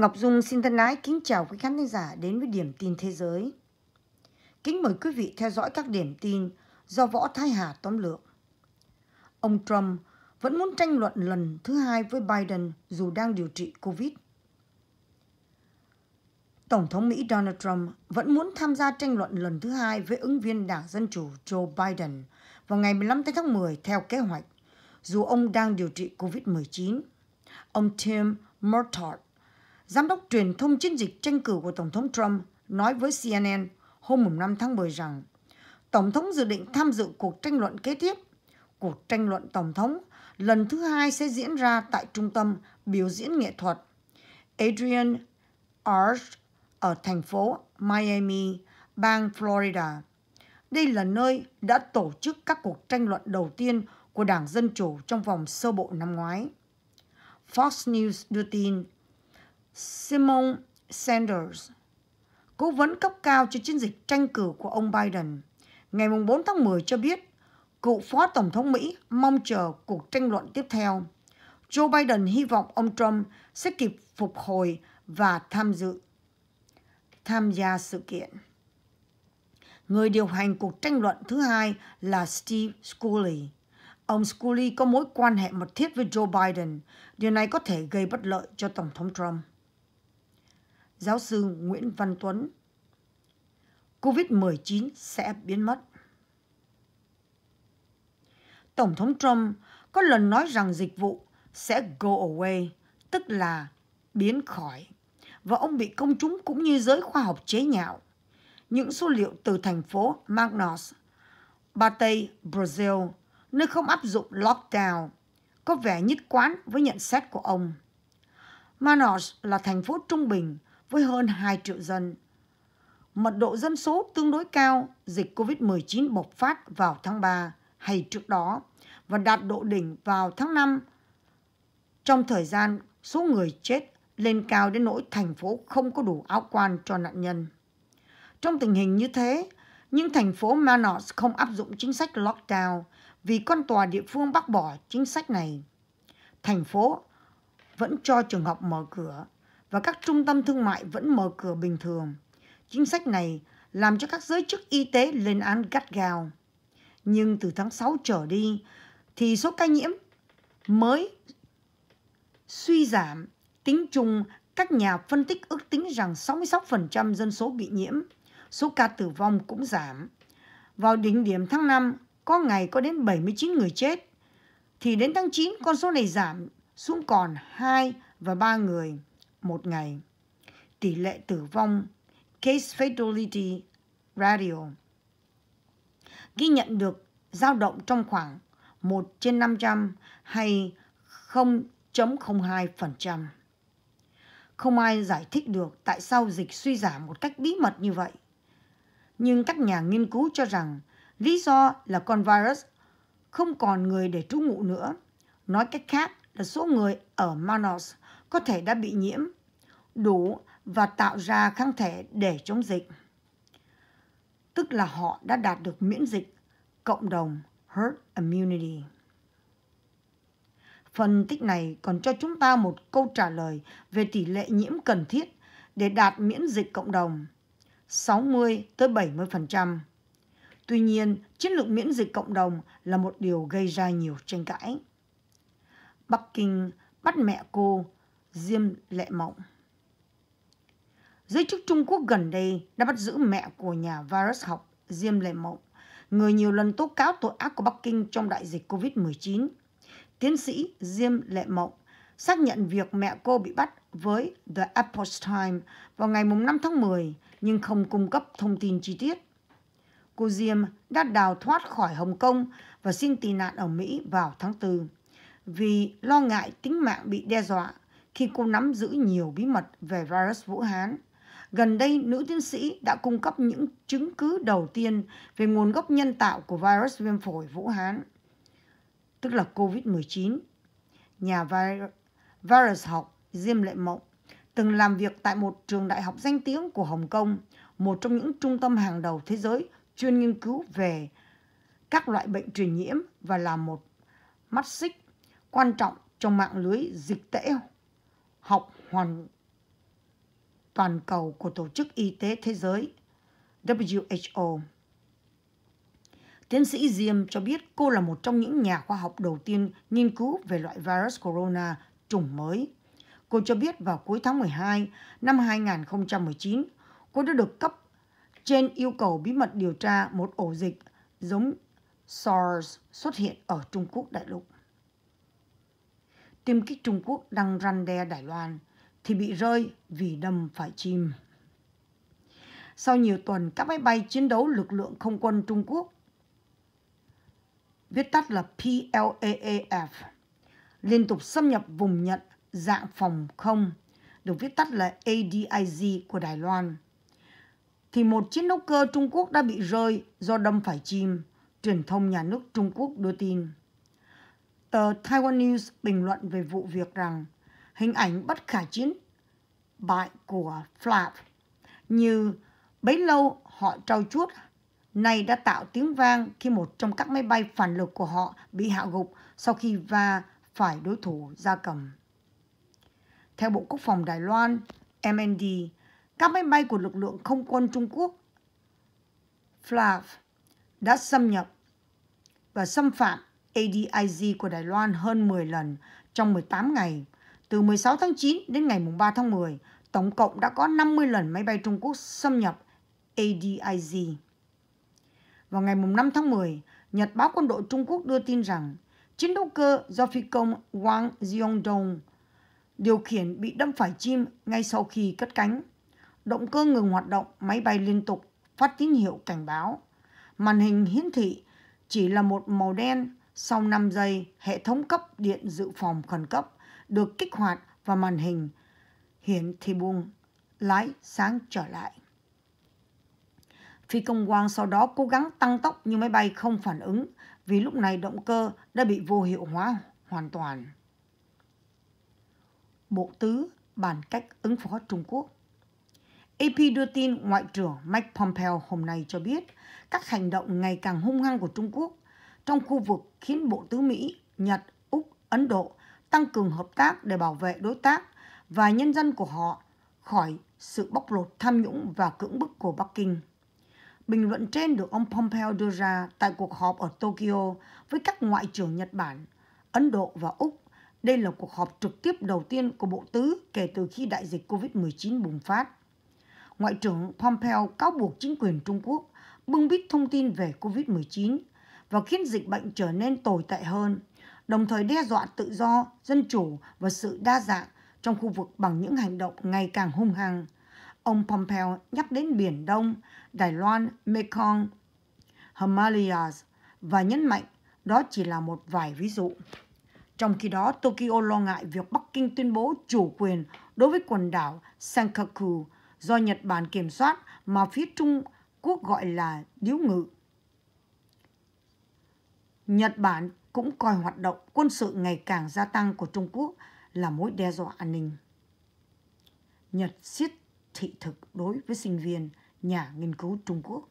Ngọc Dung xin thân ái kính chào quý khán giả đến với Điểm tin Thế giới. Kính mời quý vị theo dõi các điểm tin do Võ Thái Hà tóm lược. Ông Trump vẫn muốn tranh luận lần thứ hai với Biden dù đang điều trị Covid. Tổng thống Mỹ Donald Trump vẫn muốn tham gia tranh luận lần thứ hai với ứng viên Đảng Dân Chủ Joe Biden vào ngày 15 tháng 10 theo kế hoạch, dù ông đang điều trị COVID-19. Ông Tim Murtaugh, Giám đốc truyền thông chiến dịch tranh cử của Tổng thống Trump nói với CNN hôm 5 tháng 10 rằng Tổng thống dự định tham dự cuộc tranh luận kế tiếp. Cuộc tranh luận Tổng thống lần thứ hai sẽ diễn ra tại trung tâm biểu diễn nghệ thuật Adrian Arch ở thành phố Miami, bang Florida. Đây là nơi đã tổ chức các cuộc tranh luận đầu tiên của Đảng Dân Chủ trong vòng sơ bộ năm ngoái. Fox News đưa tin Simon Sanders, cố vấn cấp cao cho chiến dịch tranh cử của ông Biden, ngày 4 tháng 10 cho biết cựu phó tổng thống Mỹ mong chờ cuộc tranh luận tiếp theo. Joe Biden hy vọng ông Trump sẽ kịp phục hồi và tham dự tham gia sự kiện. Người điều hành cuộc tranh luận thứ hai là Steve Scully. Ông Scully có mối quan hệ mật thiết với Joe Biden. Điều này có thể gây bất lợi cho Tổng thống Trump giáo sư Nguyễn Văn Tuấn. COVID-19 sẽ biến mất. Tổng thống Trump có lần nói rằng dịch vụ sẽ go away, tức là biến khỏi. Và ông bị công chúng cũng như giới khoa học chế nhạo. Những số liệu từ thành phố Manaus, tây Brazil, nơi không áp dụng lockdown, có vẻ nhất quán với nhận xét của ông. Manaus là thành phố trung bình với hơn 2 triệu dân. Mật độ dân số tương đối cao, dịch COVID-19 bộc phát vào tháng 3 hay trước đó và đạt độ đỉnh vào tháng 5. Trong thời gian, số người chết lên cao đến nỗi thành phố không có đủ áo quan cho nạn nhân. Trong tình hình như thế, nhưng thành phố Manaus không áp dụng chính sách lockdown vì con tòa địa phương bác bỏ chính sách này. Thành phố vẫn cho trường học mở cửa và các trung tâm thương mại vẫn mở cửa bình thường. Chính sách này làm cho các giới chức y tế lên án gắt gao. Nhưng từ tháng 6 trở đi thì số ca nhiễm mới suy giảm. Tính chung, các nhà phân tích ước tính rằng 66% dân số bị nhiễm, số ca tử vong cũng giảm. Vào đỉnh điểm tháng 5, có ngày có đến 79 người chết, thì đến tháng 9 con số này giảm xuống còn 2 và 3 người một ngày. Tỷ lệ tử vong Case Fatality Radio ghi nhận được dao động trong khoảng 1 trên 500 hay 0.02%. Không ai giải thích được tại sao dịch suy giảm một cách bí mật như vậy. Nhưng các nhà nghiên cứu cho rằng lý do là con virus không còn người để trú ngụ nữa. Nói cách khác là số người ở Manaus có thể đã bị nhiễm, đủ và tạo ra kháng thể để chống dịch. Tức là họ đã đạt được miễn dịch cộng đồng herd immunity. Phân tích này còn cho chúng ta một câu trả lời về tỷ lệ nhiễm cần thiết để đạt miễn dịch cộng đồng 60 tới 70%. Tuy nhiên, chiến lược miễn dịch cộng đồng là một điều gây ra nhiều tranh cãi. Bắc Kinh bắt mẹ cô Diêm Lệ Mộng. Giới chức Trung Quốc gần đây đã bắt giữ mẹ của nhà virus học Diêm Lệ Mộng, người nhiều lần tố cáo tội ác của Bắc Kinh trong đại dịch COVID-19. Tiến sĩ Diêm Lệ Mộng xác nhận việc mẹ cô bị bắt với The Epoch Times vào ngày 5 tháng 10 nhưng không cung cấp thông tin chi tiết. Cô Diêm đã đào thoát khỏi Hồng Kông và xin tị nạn ở Mỹ vào tháng 4 vì lo ngại tính mạng bị đe dọa khi cô nắm giữ nhiều bí mật về virus Vũ Hán. Gần đây, nữ tiến sĩ đã cung cấp những chứng cứ đầu tiên về nguồn gốc nhân tạo của virus viêm phổi Vũ Hán, tức là COVID-19. Nhà virus học Diêm Lệ Mộng từng làm việc tại một trường đại học danh tiếng của Hồng Kông, một trong những trung tâm hàng đầu thế giới chuyên nghiên cứu về các loại bệnh truyền nhiễm và là một mắt xích quan trọng trong mạng lưới dịch tễ học hoàn toàn cầu của Tổ chức Y tế Thế giới WHO. Tiến sĩ Diêm cho biết cô là một trong những nhà khoa học đầu tiên nghiên cứu về loại virus corona chủng mới. Cô cho biết vào cuối tháng 12 năm 2019, cô đã được cấp trên yêu cầu bí mật điều tra một ổ dịch giống SARS xuất hiện ở Trung Quốc đại lục tiêm kích Trung Quốc đang răn đe Đài Loan thì bị rơi vì đâm phải chim. Sau nhiều tuần, các máy bay chiến đấu lực lượng không quân Trung Quốc, viết tắt là PLAAF, liên tục xâm nhập vùng nhận dạng phòng không, được viết tắt là ADIZ của Đài Loan, thì một chiến đấu cơ Trung Quốc đã bị rơi do đâm phải chim, truyền thông nhà nước Trung Quốc đưa tin. Tờ Taiwan News bình luận về vụ việc rằng hình ảnh bất khả chiến bại của Flap như bấy lâu họ trau chuốt này đã tạo tiếng vang khi một trong các máy bay phản lực của họ bị hạ gục sau khi va phải đối thủ gia cầm. Theo Bộ Quốc phòng Đài Loan, MND, các máy bay của lực lượng không quân Trung Quốc FLAV đã xâm nhập và xâm phạm ADIZ của Đài Loan hơn 10 lần trong 18 ngày. Từ 16 tháng 9 đến ngày 3 tháng 10, tổng cộng đã có 50 lần máy bay Trung Quốc xâm nhập ADIZ. Vào ngày 5 tháng 10, Nhật báo quân đội Trung Quốc đưa tin rằng chiến đấu cơ do phi công Wang Xiongdong điều khiển bị đâm phải chim ngay sau khi cất cánh. Động cơ ngừng hoạt động, máy bay liên tục phát tín hiệu cảnh báo. Màn hình hiển thị chỉ là một màu đen sau 5 giây, hệ thống cấp điện dự phòng khẩn cấp được kích hoạt và màn hình hiển thị buông lái sáng trở lại. Phi công Quang sau đó cố gắng tăng tốc nhưng máy bay không phản ứng vì lúc này động cơ đã bị vô hiệu hóa hoàn toàn. Bộ tứ bàn cách ứng phó Trung Quốc AP đưa tin Ngoại trưởng Mike Pompeo hôm nay cho biết các hành động ngày càng hung hăng của Trung Quốc trong khu vực khiến Bộ Tứ Mỹ, Nhật, Úc, Ấn Độ tăng cường hợp tác để bảo vệ đối tác và nhân dân của họ khỏi sự bóc lột tham nhũng và cưỡng bức của Bắc Kinh. Bình luận trên được ông Pompeo đưa ra tại cuộc họp ở Tokyo với các ngoại trưởng Nhật Bản, Ấn Độ và Úc. Đây là cuộc họp trực tiếp đầu tiên của Bộ Tứ kể từ khi đại dịch COVID-19 bùng phát. Ngoại trưởng Pompeo cáo buộc chính quyền Trung Quốc bưng bít thông tin về COVID-19 và khiến dịch bệnh trở nên tồi tệ hơn, đồng thời đe dọa tự do, dân chủ và sự đa dạng trong khu vực bằng những hành động ngày càng hung hăng. Ông Pompeo nhắc đến Biển Đông, Đài Loan, Mekong, Himalayas và nhấn mạnh đó chỉ là một vài ví dụ. Trong khi đó, Tokyo lo ngại việc Bắc Kinh tuyên bố chủ quyền đối với quần đảo Senkaku do Nhật Bản kiểm soát mà phía Trung Quốc gọi là điếu ngự. Nhật Bản cũng coi hoạt động quân sự ngày càng gia tăng của Trung Quốc là mối đe dọa an ninh. Nhật siết thị thực đối với sinh viên, nhà nghiên cứu Trung Quốc.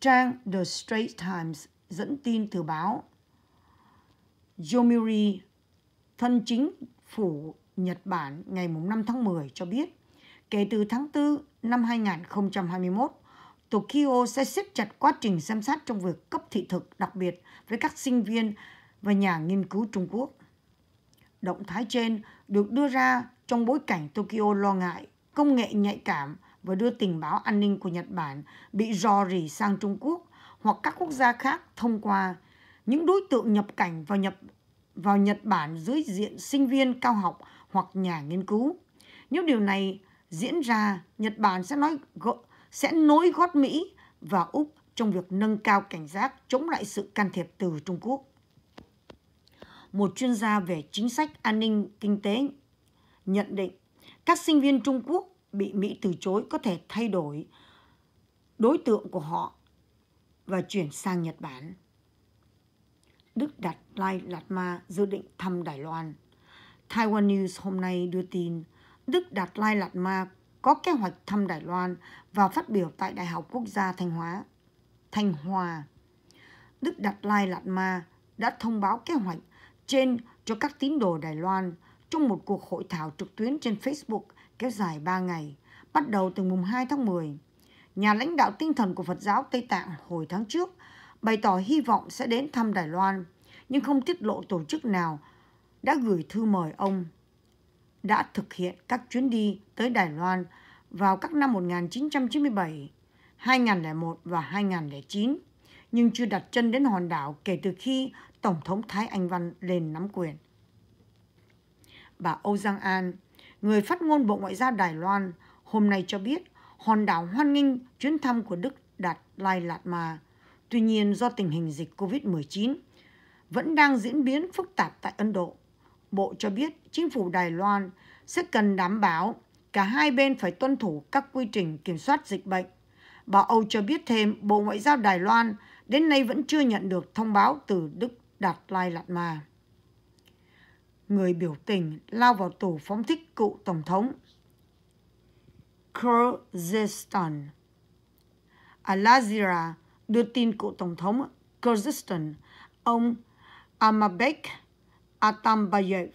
Trang The Straits Times dẫn tin từ báo Yomiuri, thân chính phủ Nhật Bản ngày 5 tháng 10 cho biết, kể từ tháng 4 năm 2021, Tokyo sẽ siết chặt quá trình giám sát trong việc cấp thị thực đặc biệt với các sinh viên và nhà nghiên cứu Trung Quốc. Động thái trên được đưa ra trong bối cảnh Tokyo lo ngại công nghệ nhạy cảm và đưa tình báo an ninh của Nhật Bản bị rò rỉ sang Trung Quốc hoặc các quốc gia khác thông qua những đối tượng nhập cảnh vào nhập vào Nhật Bản dưới diện sinh viên cao học hoặc nhà nghiên cứu. Nếu điều này diễn ra, Nhật Bản sẽ nói sẽ nối gót Mỹ và Úc trong việc nâng cao cảnh giác chống lại sự can thiệp từ Trung Quốc. Một chuyên gia về chính sách an ninh kinh tế nhận định các sinh viên Trung Quốc bị Mỹ từ chối có thể thay đổi đối tượng của họ và chuyển sang Nhật Bản. Đức Đạt Lai Lạt Ma dự định thăm Đài Loan. Taiwan News hôm nay đưa tin Đức Đạt Lai Lạt Ma có kế hoạch thăm Đài Loan và phát biểu tại Đại học Quốc gia Thanh Hóa. Thanh Hòa, Đức Đạt Lai Lạt Ma đã thông báo kế hoạch trên cho các tín đồ Đài Loan trong một cuộc hội thảo trực tuyến trên Facebook kéo dài 3 ngày, bắt đầu từ mùng 2 tháng 10. Nhà lãnh đạo tinh thần của Phật giáo Tây Tạng hồi tháng trước bày tỏ hy vọng sẽ đến thăm Đài Loan, nhưng không tiết lộ tổ chức nào đã gửi thư mời ông đã thực hiện các chuyến đi tới Đài Loan vào các năm 1997, 2001 và 2009, nhưng chưa đặt chân đến hòn đảo kể từ khi Tổng thống Thái Anh Văn lên nắm quyền. Bà Âu Giang An, người phát ngôn Bộ Ngoại giao Đài Loan, hôm nay cho biết hòn đảo hoan nghênh chuyến thăm của Đức Đạt Lai Lạt Ma. Tuy nhiên, do tình hình dịch COVID-19 vẫn đang diễn biến phức tạp tại Ấn Độ, Bộ cho biết chính phủ Đài Loan sẽ cần đảm bảo cả hai bên phải tuân thủ các quy trình kiểm soát dịch bệnh. Bà Âu cho biết thêm Bộ Ngoại giao Đài Loan đến nay vẫn chưa nhận được thông báo từ Đức Đạt Lai Lạt Ma. Người biểu tình lao vào tù phóng thích cựu Tổng thống Kyrgyzstan. Alazira đưa tin cựu Tổng thống Kyrgyzstan, ông Amabek Atambayev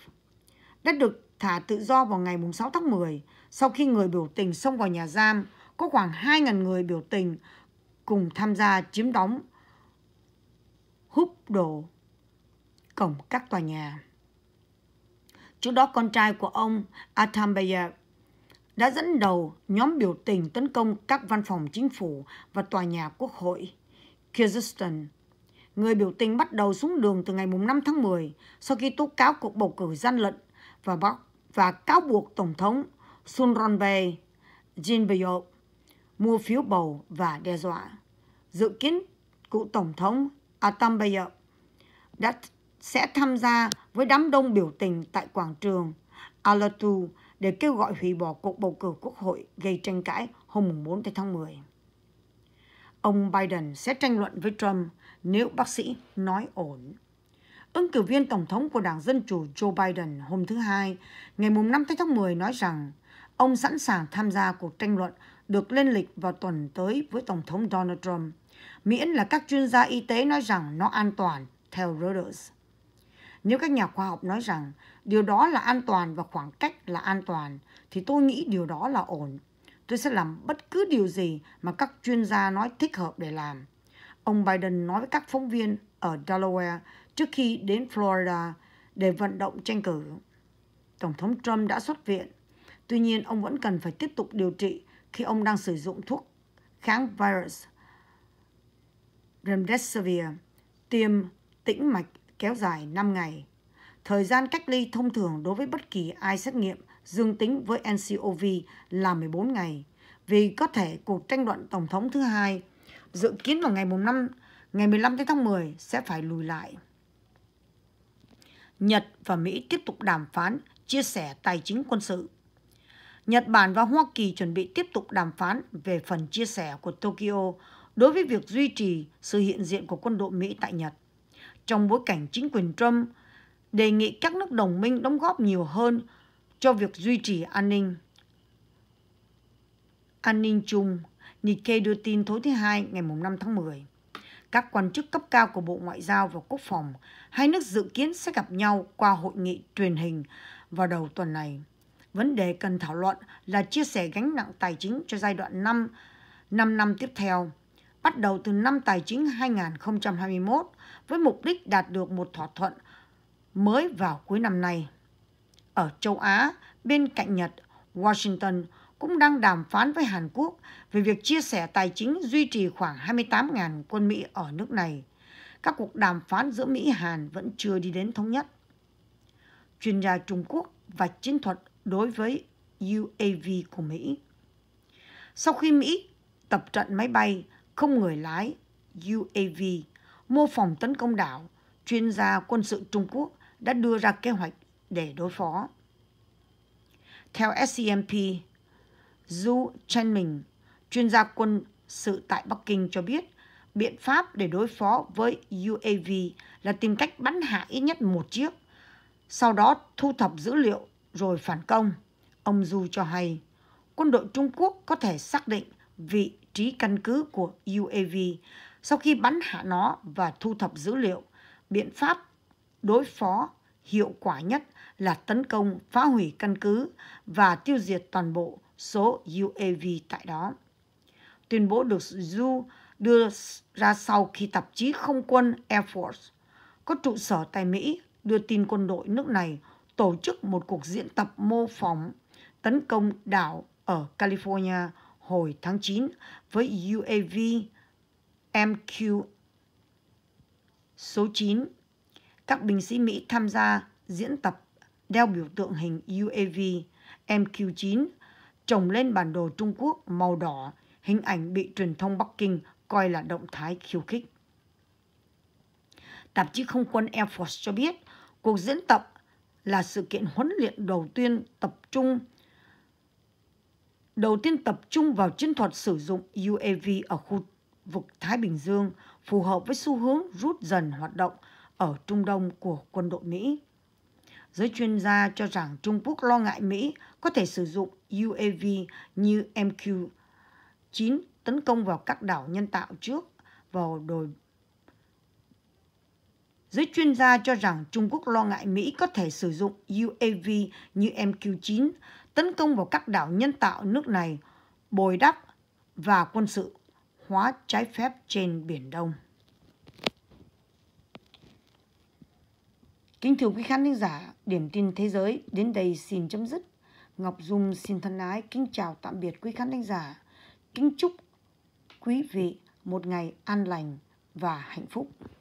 đã được thả tự do vào ngày 6 tháng 10 sau khi người biểu tình xông vào nhà giam có khoảng 2.000 người biểu tình cùng tham gia chiếm đóng húp đổ cổng các tòa nhà. Trước đó con trai của ông Atambayev đã dẫn đầu nhóm biểu tình tấn công các văn phòng chính phủ và tòa nhà quốc hội Kyrgyzstan Người biểu tình bắt đầu xuống đường từ ngày 5 tháng 10 sau khi tố cáo cuộc bầu cử gian lận và, và cáo buộc Tổng thống Sun Ronbe Jinbyo mua phiếu bầu và đe dọa. Dự kiến cựu Tổng thống Atambeyo đã sẽ tham gia với đám đông biểu tình tại quảng trường Alatu để kêu gọi hủy bỏ cuộc bầu cử quốc hội gây tranh cãi hôm 4 tháng 10. Ông Biden sẽ tranh luận với Trump nếu bác sĩ nói ổn. Ứng cử viên Tổng thống của Đảng Dân Chủ Joe Biden hôm thứ Hai, ngày 5 tháng 10 nói rằng ông sẵn sàng tham gia cuộc tranh luận được lên lịch vào tuần tới với Tổng thống Donald Trump, miễn là các chuyên gia y tế nói rằng nó an toàn, theo Reuters. Nếu các nhà khoa học nói rằng điều đó là an toàn và khoảng cách là an toàn, thì tôi nghĩ điều đó là ổn. Tôi sẽ làm bất cứ điều gì mà các chuyên gia nói thích hợp để làm ông Biden nói với các phóng viên ở Delaware trước khi đến Florida để vận động tranh cử. Tổng thống Trump đã xuất viện, tuy nhiên ông vẫn cần phải tiếp tục điều trị khi ông đang sử dụng thuốc kháng virus Remdesivir, tiêm tĩnh mạch kéo dài 5 ngày. Thời gian cách ly thông thường đối với bất kỳ ai xét nghiệm dương tính với ncov là 14 ngày, vì có thể cuộc tranh luận Tổng thống thứ hai dự kiến vào ngày mùng 5 ngày 15 tháng 10 sẽ phải lùi lại. Nhật và Mỹ tiếp tục đàm phán chia sẻ tài chính quân sự. Nhật Bản và Hoa Kỳ chuẩn bị tiếp tục đàm phán về phần chia sẻ của Tokyo đối với việc duy trì sự hiện diện của quân đội Mỹ tại Nhật. Trong bối cảnh chính quyền Trump đề nghị các nước đồng minh đóng góp nhiều hơn cho việc duy trì an ninh an ninh chung Nikkei đưa tin tối thứ Hai ngày 5 tháng 10. Các quan chức cấp cao của Bộ Ngoại giao và Quốc phòng, hai nước dự kiến sẽ gặp nhau qua hội nghị truyền hình vào đầu tuần này. Vấn đề cần thảo luận là chia sẻ gánh nặng tài chính cho giai đoạn 5, 5 năm tiếp theo, bắt đầu từ năm tài chính 2021 với mục đích đạt được một thỏa thuận mới vào cuối năm nay. Ở châu Á, bên cạnh Nhật, Washington cũng đang đàm phán với Hàn Quốc về việc chia sẻ tài chính duy trì khoảng 28.000 quân Mỹ ở nước này. Các cuộc đàm phán giữa Mỹ-Hàn vẫn chưa đi đến thống nhất. Chuyên gia Trung Quốc và chiến thuật đối với UAV của Mỹ Sau khi Mỹ tập trận máy bay không người lái UAV mô phỏng tấn công đảo, chuyên gia quân sự Trung Quốc đã đưa ra kế hoạch để đối phó. Theo SCMP, Zhu Chenming, chuyên gia quân sự tại Bắc Kinh cho biết, biện pháp để đối phó với UAV là tìm cách bắn hạ ít nhất một chiếc, sau đó thu thập dữ liệu rồi phản công. Ông Zhu cho hay, quân đội Trung Quốc có thể xác định vị trí căn cứ của UAV sau khi bắn hạ nó và thu thập dữ liệu. Biện pháp đối phó hiệu quả nhất là tấn công phá hủy căn cứ và tiêu diệt toàn bộ số UAV tại đó. Tuyên bố được Du đưa ra sau khi tạp chí không quân Air Force có trụ sở tại Mỹ đưa tin quân đội nước này tổ chức một cuộc diễn tập mô phỏng tấn công đảo ở California hồi tháng 9 với UAV MQ số 9. Các binh sĩ Mỹ tham gia diễn tập đeo biểu tượng hình UAV MQ-9 trồng lên bản đồ Trung Quốc màu đỏ, hình ảnh bị truyền thông Bắc Kinh coi là động thái khiêu khích. Tạp chí Không quân Air Force cho biết, cuộc diễn tập là sự kiện huấn luyện đầu tiên tập trung đầu tiên tập trung vào chiến thuật sử dụng UAV ở khu vực Thái Bình Dương phù hợp với xu hướng rút dần hoạt động ở Trung Đông của quân đội Mỹ. Giới chuyên gia cho rằng Trung Quốc lo ngại Mỹ có thể sử dụng UAV như MQ-9 tấn công vào các đảo nhân tạo trước vào đồi Giới chuyên gia cho rằng Trung Quốc lo ngại Mỹ có thể sử dụng UAV như MQ-9 tấn công vào các đảo nhân tạo nước này, bồi đắp và quân sự hóa trái phép trên Biển Đông. Kính thưa quý khán giả, điểm tin thế giới đến đây xin chấm dứt. Ngọc Dung xin thân ái kính chào tạm biệt quý khán giả. Kính chúc quý vị một ngày an lành và hạnh phúc.